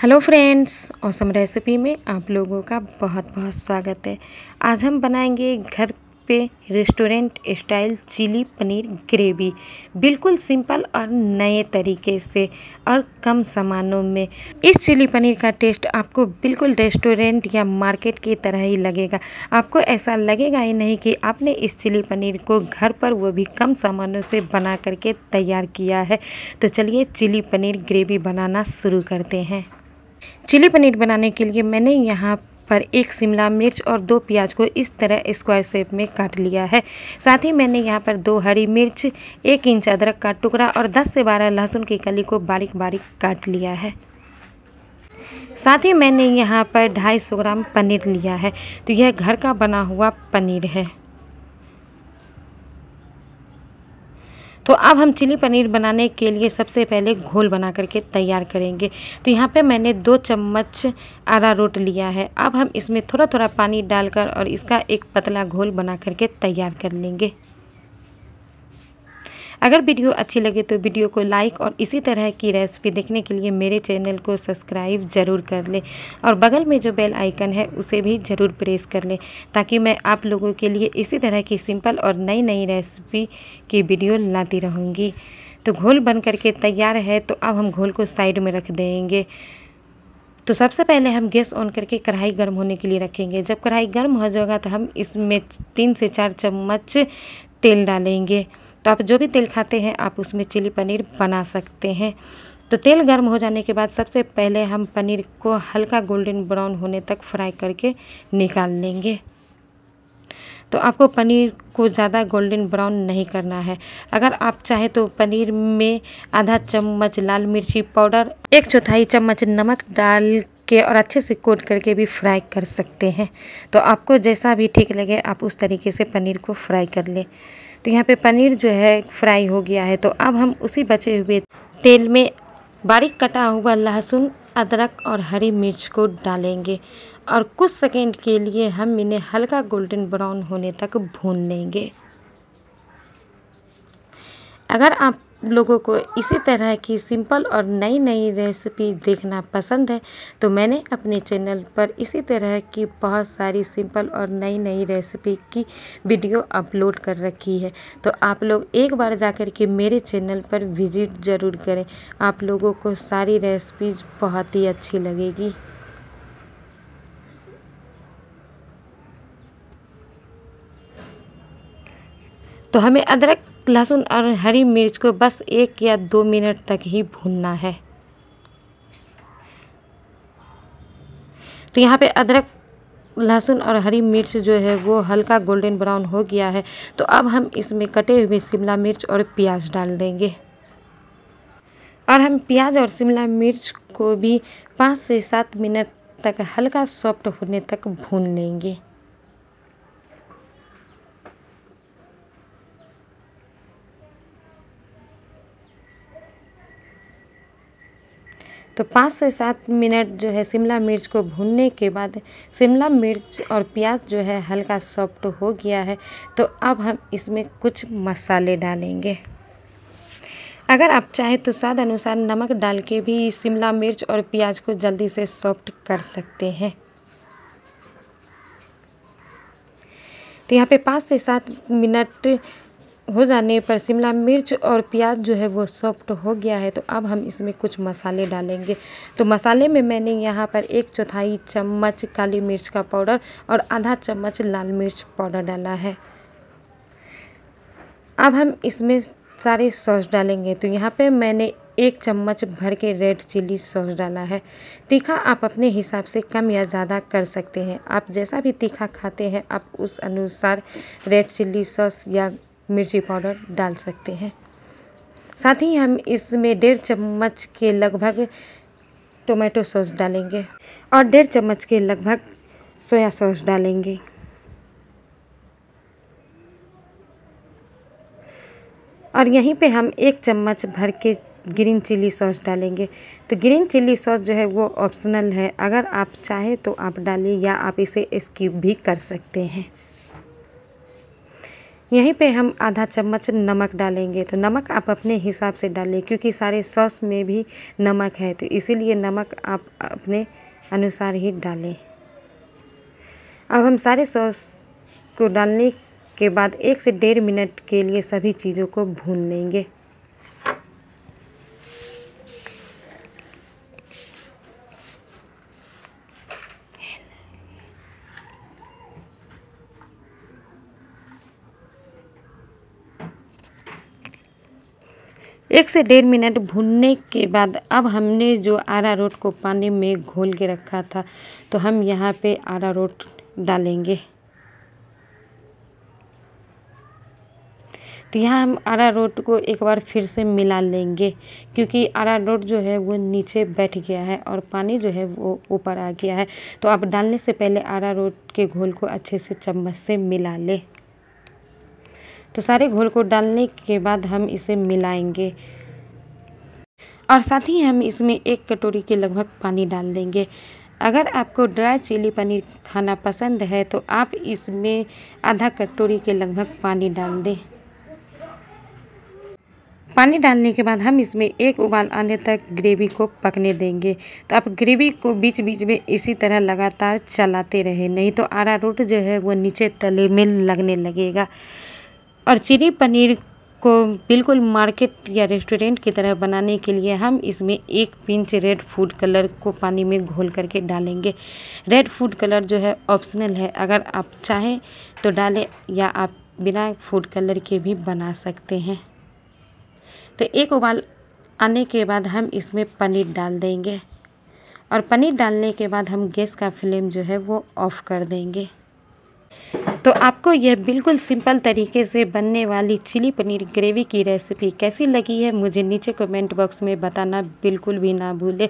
hello friends awesome recipe में आप लोगों का बहुत बहुत स्वागत है आज हम बनाएंगे घर पे restaurant style chilli paneer gravy बिल्कुल सिंपल और नए तरीके से और कम सामानों में इस चिली पनीर का टेस्ट आपको बिल्कुल रेस्टोरेंट या मार्केट की तरह ही लगेगा आपको ऐसा लगेगा ही नहीं कि आपने इस चिली पनीर को घर पर वो भी कम सामानों से बना करके तैयार किया है तो चलिए चिली पनीर ग्रेवी बनाना शुरू करते हैं चिली पनीर बनाने के लिए मैंने यहाँ पर एक शिमला मिर्च और दो प्याज को इस तरह स्क्वायर शेप में काट लिया है साथ ही मैंने यहाँ पर दो हरी मिर्च एक इंच अदरक का टुकड़ा और 10 से 12 लहसुन की कली को बारीक बारीक काट लिया है साथ ही मैंने यहाँ पर 250 ग्राम पनीर लिया है तो यह घर का बना हुआ पनीर है तो अब हम चिली पनीर बनाने के लिए सबसे पहले घोल बना करके तैयार करेंगे तो यहाँ पे मैंने दो चम्मच आरा रोट लिया है अब हम इसमें थोड़ा थोड़ा पानी डालकर और इसका एक पतला घोल बना करके तैयार कर लेंगे अगर वीडियो अच्छी लगे तो वीडियो को लाइक और इसी तरह की रेसिपी देखने के लिए मेरे चैनल को सब्सक्राइब ज़रूर कर लें और बगल में जो बेल आइकन है उसे भी ज़रूर प्रेस कर लें ताकि मैं आप लोगों के लिए इसी तरह की सिंपल और नई नई रेसिपी की वीडियो लाती रहूँगी तो घोल बन करके तैयार है तो अब हम घोल को साइड में रख देंगे तो सबसे पहले हम गैस ऑन करके कढ़ाई गर्म होने के लिए रखेंगे जब कढ़ाई गर्म हो जाएगा तो हम इसमें तीन से चार चम्मच तेल डालेंगे तो आप जो भी तेल खाते हैं आप उसमें चिली पनीर बना सकते हैं तो तेल गर्म हो जाने के बाद सबसे पहले हम पनीर को हल्का गोल्डन ब्राउन होने तक फ्राई करके निकाल लेंगे तो आपको पनीर को ज़्यादा गोल्डन ब्राउन नहीं करना है अगर आप चाहें तो पनीर में आधा चम्मच लाल मिर्ची पाउडर एक चौथाई चम्मच नमक डाल के और अच्छे से कोट करके भी फ्राई कर सकते हैं तो आपको जैसा भी ठीक लगे आप उस तरीके से पनीर को फ्राई कर लें तो यहाँ पे पनीर जो है फ्राई हो गया है तो अब हम उसी बचे हुए तेल में बारीक कटा हुआ लहसुन अदरक और हरी मिर्च को डालेंगे और कुछ सेकेंड के लिए हम इन्हें हल्का गोल्डन ब्राउन होने तक भून लेंगे अगर आप लोगों को इसी तरह की सिंपल और नई नई रेसिपी देखना पसंद है तो मैंने अपने चैनल पर इसी तरह की बहुत सारी सिंपल और नई नई रेसिपी की वीडियो अपलोड कर रखी है तो आप लोग एक बार जाकर के मेरे चैनल पर विज़िट ज़रूर करें आप लोगों को सारी रेसिपीज बहुत ही अच्छी लगेगी तो हमें अदरक लहसुन और हरी मिर्च को बस एक या दो मिनट तक ही भूनना है तो यहाँ पे अदरक लहसुन और हरी मिर्च जो है वो हल्का गोल्डन ब्राउन हो गया है तो अब हम इसमें कटे हुए शिमला मिर्च और प्याज डाल देंगे और हम प्याज और शिमला मिर्च को भी पाँच से सात मिनट तक हल्का सॉफ्ट होने तक भून लेंगे तो पाँच से सात मिनट जो है शिमला मिर्च को भूनने के बाद शिमला मिर्च और प्याज जो है हल्का सॉफ्ट हो गया है तो अब हम इसमें कुछ मसाले डालेंगे अगर आप चाहें तो स्वाद अनुसार नमक डाल के भी शिमला मिर्च और प्याज को जल्दी से सॉफ्ट कर सकते हैं तो यहाँ पे पाँच से सात मिनट हो जाने पर शिमला मिर्च और प्याज जो है वो सॉफ्ट हो गया है तो अब हम इसमें कुछ मसाले डालेंगे तो मसाले में मैंने यहाँ पर एक चौथाई चम्मच काली मिर्च का पाउडर और आधा चम्मच लाल मिर्च पाउडर डाला है अब हम इसमें सारे सॉस डालेंगे तो यहाँ पे मैंने एक चम्मच भर के रेड चिल्ली सॉस डाला है तीखा आप अपने हिसाब से कम या ज़्यादा कर सकते हैं आप जैसा भी तीखा खाते हैं आप उस अनुसार रेड चिल्ली सॉस या मिर्ची पाउडर डाल सकते हैं साथ ही हम इसमें डेढ़ चम्मच के लगभग टोमेटो सॉस डालेंगे और डेढ़ चम्मच के लगभग सोया सॉस डालेंगे और यहीं पे हम एक चम्मच भर के ग्रीन चिली सॉस डालेंगे तो ग्रीन चिली सॉस जो है वो ऑप्शनल है अगर आप चाहें तो आप डालिए या आप इसे स्किप भी कर सकते हैं यहीं पे हम आधा चम्मच नमक डालेंगे तो नमक आप अपने हिसाब से डालें क्योंकि सारे सॉस में भी नमक है तो इसीलिए नमक आप अपने अनुसार ही डालें अब हम सारे सॉस को डालने के बाद एक से डेढ़ मिनट के लिए सभी चीज़ों को भून लेंगे एक से डेढ़ मिनट भूनने के बाद अब हमने जो आरा रोट को पानी में घोल के रखा था तो हम यहाँ पे रोट डालेंगे तो यहाँ हम आरा रोट को एक बार फिर से मिला लेंगे क्योंकि आरा रोट जो है वो नीचे बैठ गया है और पानी जो है वो ऊपर आ गया है तो आप डालने से पहले आरा रोट के घोल को अच्छे से चम्मच से मिला लें तो सारे घोल को डालने के बाद हम इसे मिलाएंगे और साथ ही हम इसमें एक कटोरी के लगभग पानी डाल देंगे अगर आपको ड्राई चिली पनीर खाना पसंद है तो आप इसमें आधा कटोरी के लगभग पानी डाल दें पानी डालने के बाद हम इसमें एक उबाल आने तक ग्रेवी को पकने देंगे तो आप ग्रेवी को बीच बीच में इसी तरह लगातार चलाते रहे नहीं तो आरा रोट जो है वो नीचे तले में लगने लगेगा और चिली पनीर को बिल्कुल मार्केट या रेस्टोरेंट की तरह बनाने के लिए हम इसमें एक पिंच रेड फूड कलर को पानी में घोल करके डालेंगे रेड फूड कलर जो है ऑप्शनल है अगर आप चाहें तो डालें या आप बिना फूड कलर के भी बना सकते हैं तो एक उबाल आने के बाद हम इसमें पनीर डाल देंगे और पनीर डालने के बाद हम गैस का फ्लेम जो है वो ऑफ़ कर देंगे तो आपको यह बिल्कुल सिंपल तरीके से बनने वाली चिली पनीर ग्रेवी की रेसिपी कैसी लगी है मुझे नीचे कमेंट बॉक्स में बताना बिल्कुल भी ना भूलें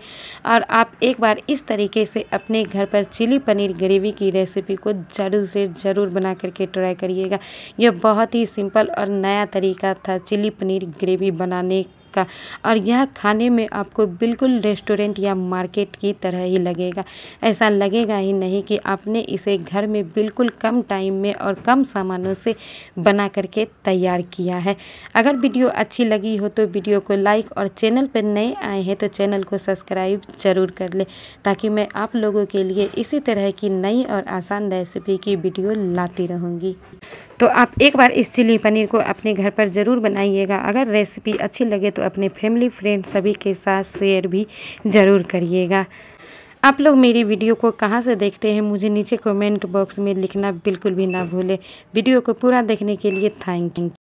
और आप एक बार इस तरीके से अपने घर पर चिली पनीर ग्रेवी की रेसिपी को ज़रूर से ज़रूर बना करके ट्राई करिएगा यह बहुत ही सिंपल और नया तरीका था चिली पनीर ग्रेवी बनाने का और यह खाने में आपको बिल्कुल रेस्टोरेंट या मार्केट की तरह ही लगेगा ऐसा लगेगा ही नहीं कि आपने इसे घर में बिल्कुल कम टाइम में और कम सामानों से बना करके तैयार किया है अगर वीडियो अच्छी लगी हो तो वीडियो को लाइक और चैनल पर नए आए हैं तो चैनल को सब्सक्राइब ज़रूर कर लें ताकि मैं आप लोगों के लिए इसी तरह की नई और आसान रेसिपी की वीडियो लाती रहूँगी तो आप एक बार इस चिली पनीर को अपने घर पर ज़रूर बनाइएगा अगर रेसिपी अच्छी लगे तो तो अपने फैमिली फ्रेंड सभी के साथ शेयर भी ज़रूर करिएगा आप लोग मेरी वीडियो को कहाँ से देखते हैं मुझे नीचे कमेंट बॉक्स में लिखना बिल्कुल भी ना भूलें वीडियो को पूरा देखने के लिए थैंक यू